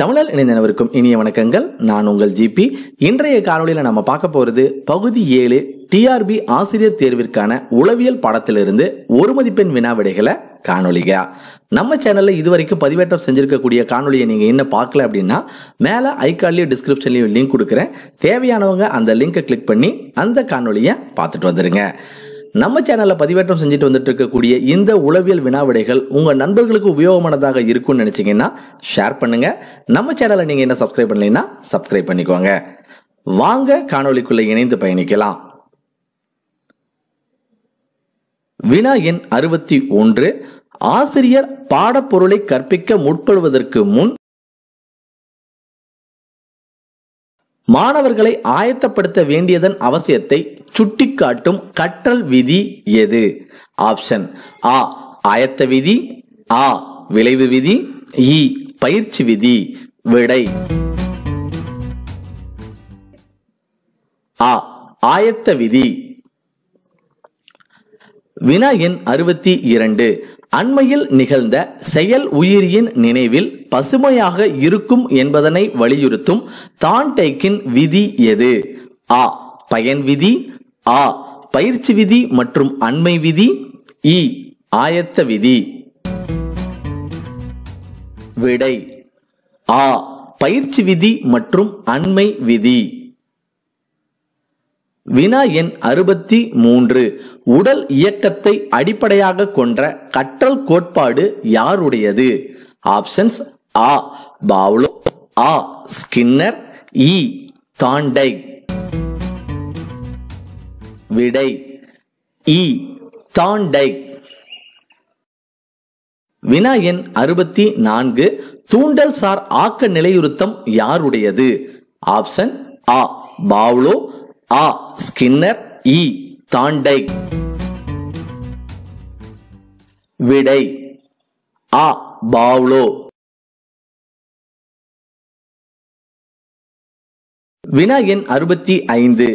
தமிழல் இணைந்தனவருக்கும் இனிய வணக்கங்கள் நான் உங்கள் ஜிபி இன்றைய காணொலியில் நம்ம பார்க்க போகிறது பகுதி ஏழு டிஆர்பி ஆசிரியர் தேர்விற்கான உளவியல் பாடத்திலிருந்து ஒரு மதிப்பெண் வினாவிடைகளை விடைகளை காணொலிகா நம்ம சேனலில் இது வரைக்கும் பதிவேற்றம் செஞ்சிருக்கக்கூடிய காணொலியை நீங்கள் இன்னும் பார்க்கல அப்படின்னா மேலே ஐக்கார்ட்லேயும் டிஸ்கிரிப்ஷன்லேயும் லிங்க் கொடுக்குறேன் தேவையானவங்க அந்த லிங்கை கிளிக் பண்ணி அந்த காணொலியை பார்த்துட்டு வந்துடுங்க நம்ம சேனலில் பதிவேற்றம் செஞ்சுட்டு வந்துட்டு இருக்கக்கூடிய இந்த உளவியல் வினாவிடைகள் உங்கள் நண்பர்களுக்கு உபயோகமானதாக இருக்கும்னு நினச்சிங்கன்னா ஷேர் பண்ணுங்க நம்ம சேனலை நீங்கள் என்ன சப்ஸ்கிரைப் பண்ணலைன்னா சப்ஸ்கிரைப் பண்ணிக்கோங்க வாங்க காணொலிக்குள்ள இணைந்து பயணிக்கலாம் வினா எண் அறுபத்தி ஒன்று ஆசிரியர் பாடப்பொருளை கற்பிக்க முற்படுவதற்கு முன் மாணவர்களை ஆயத்தப்படுத்த வேண்டியதன் அவசியத்தை சுட்டிக்காட்டும் கற்றல் விதி எது ஆப்ஷன் ஆ ஆயத்த விதி ஆ விளைவு விதி இ பயிற்சி விதி விடை ஆ ஆயத்த விதி வினா எண் அறுபத்தி இரண்டு அண்மையில் நிகழ்ந்த செயல் உயிரியின் நினைவில் பசுமையாக இருக்கும் என்பதனை வலியுறுத்தும் தான்டைக்கின் விதி எது ஆ பயன் விதி ஆ பயிற்சி விதி மற்றும் அண்மை விதி இ ஆயத்த விதி விடை ஆ பயிற்சி விதி மற்றும் அண்மை விதி வினா எண் அறுபத்தி மூன்று உடல் இயக்கத்தை அடிப்படையாக கொண்ட கற்றல் கோட்பாடு யாருடையது ஆப்ஷன்ஸ் ఆ బావులో ఆ ஸ்கின்னர் இ தாண்டை விடை இ தாண்டை வினா எண் அறுபத்தி நான்கு தூண்டல் சார் ஆக்க நிலையுறுத்தம் யாருடையது ஆப்ஷன் ஆ பாவ்லோ ஆ ஸ்கின்னர் இ தாண்டை விடை ஆ பாவ்லோ வினா எண் அறுபத்தி ஐந்து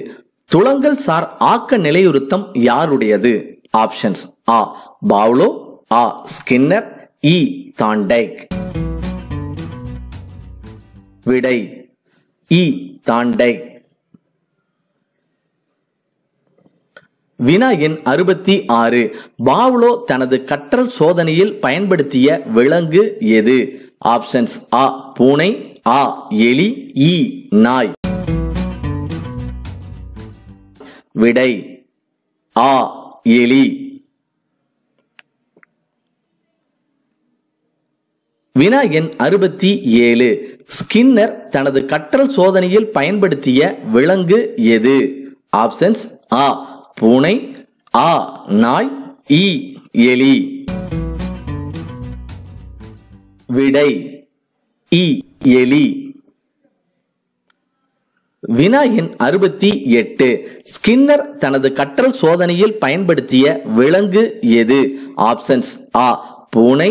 துளங்கல் சார் ஆக்க நிலையுறுத்தம் யாருடையது ஆப்ஷன்ஸ் ஆ பாவ்லோ ஆ ஸ்கின்னர் இ தாண்டைக் விடை இ தாண்டைக் வினா எண் அறுபத்தி ஆறு பாவ்லோ தனது கற்றல் சோதனையில் பயன்படுத்திய விலங்கு எது ஆப்ஷன்ஸ் ஆ பூனை ஆ எலி இ e, நாய் விடை ஆ எலி வினா எண் அறுபத்தி ஏழு ஸ்கின்னர் தனது கற்றல் சோதனையில் பயன்படுத்திய விலங்கு எது ஆப்ஷன்ஸ் ஆ பூனை ஆ நாய் இ எலி விடை இ எலி வினா எண் அறுபத்தி எட்டு ஸ்கின்னர் தனது கற்றல் சோதனையில் பயன்படுத்திய விலங்கு எது ஆப்ஷன்ஸ் ஆ பூனை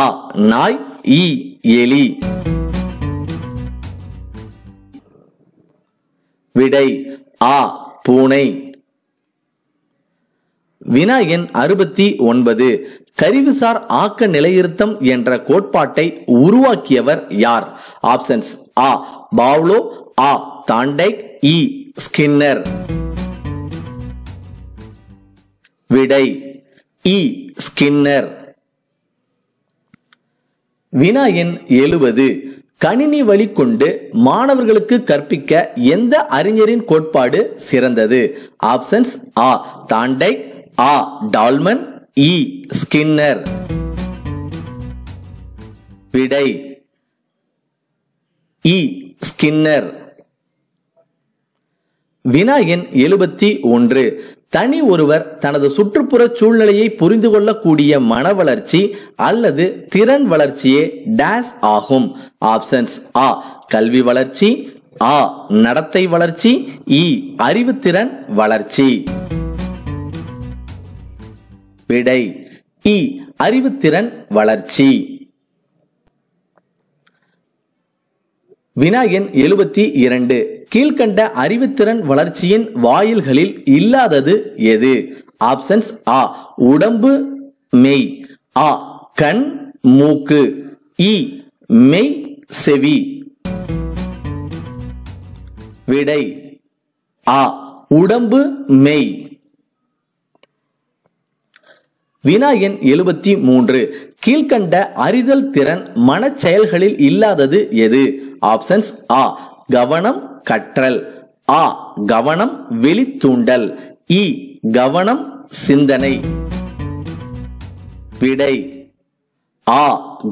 ஆ நாய் இ e, எலி விடை ஆ பூனை வினா எண் அறுபத்தி ஒன்பது கரிவுசார் ஆக்க நிலையிருத்தம் என்ற கோட்பாட்டை உருவாக்கியவர் யார் ஆப்ஷன்ஸ் ஆ பாவ்லோ ஆ தாண்டைக் இ ஸ்கின்னர் விடை இ ஸ்கின்னர் வினா எண் எழுபது கணினி வழி கொண்டு மாணவர்களுக்கு கற்பிக்க எந்த அறிஞரின் கோட்பாடு சிறந்தது ஆப்ஷன்ஸ் ஆ தாண்டைக் ஆ டால்மன் இ ஸ்கின்னர் விடை இ ஸ்கின்னர் வினா எண் எழுபத்தி ஒன்று தனி ஒருவர் தனது சுற்றுப்புற சூழ்நிலையை புரிந்து கொள்ளக்கூடிய மன வளர்ச்சி அல்லது திறன் வளர்ச்சியே டேஸ் ஆகும் ஆப்ஷன்ஸ் ஆ கல்வி வளர்ச்சி ஆ நடத்தை வளர்ச்சி இ அறிவுத்திறன் வளர்ச்சி விடை இ அறிவுத்திறன் வளர்ச்சி வினா எண் எழுபத்தி இரண்டு கீழ்கண்ட அறிவுத்திறன் வளர்ச்சியின் வாயில்களில் இல்லாதது எது ஆப்ஷன்ஸ் ஆ உடம்பு மெய் ஆ கண் மூக்கு இ e, மெய் செவி விடை ஆ உடம்பு மெய் வினா எண் எழுபத்தி மூன்று கீழ்கண்ட அறிதல் திறன் மனச்செயல்களில் இல்லாதது எது ஆப்ஷன்ஸ் ஆ கவனம் கற்றல் ஆ கவனம் வெளித்தூண்டல் இ கவனம் சிந்தனை விடை ஆ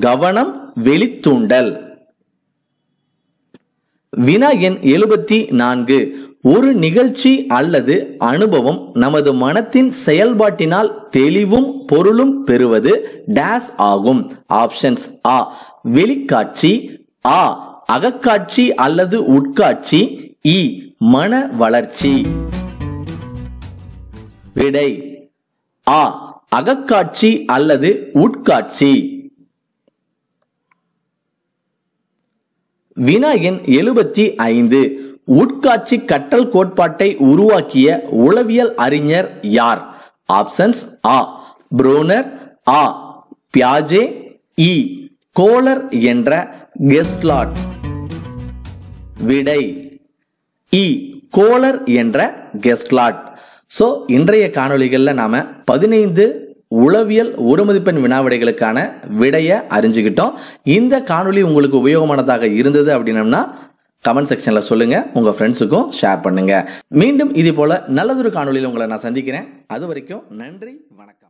கவனம் வெளித்தூண்டல் வினா எண் எழுபத்தி நான்கு ஒரு நிகழ்ச்சி அல்லது அனுபவம் நமது மனத்தின் செயல்பாட்டினால் தெளிவும் பொருளும் பெறுவது டேஸ் ஆகும் ஆப்ஷன்ஸ் ஆ வெளிக்காட்சி ஆ அகக்காட்சி அல்லது உட்காட்சி இ மன வளர்ச்சி விடை ஆ அகக்காட்சி அல்லது உட்காட்சி வினா எண் எழுபத்தி ஐந்து உட்காட்சி கற்றல் கோட்பாட்டை உருவாக்கிய உளவியல் அறிஞர் யார் ஆப்ஷன்ஸ் ஆ புரோனர் ஆ பியாஜே இ கோலர் என்ற கெஸ்ட்லாட் விடை இ கோலர் என்ற கெஸ்ட்லாட் ஸோ இன்றைய காணொலிகளில் நாம் பதினைந்து உளவியல் ஒரு மதிப்பெண் வினாவிடைகளுக்கான விடையை அறிஞ்சுக்கிட்டோம் இந்த காணொலி உங்களுக்கு உபயோகமானதாக இருந்தது அப்படின்னம்னா கமெண்ட் செக்ஷனில் சொல்லுங்கள் உங்கள் ஃப்ரெண்ட்ஸுக்கும் ஷேர் பண்ணுங்கள் மீண்டும் இதே போல் நல்லதொரு காணொலியில் உங்களை நான் சந்திக்கிறேன் அது வரைக்கும் நன்றி வணக்கம்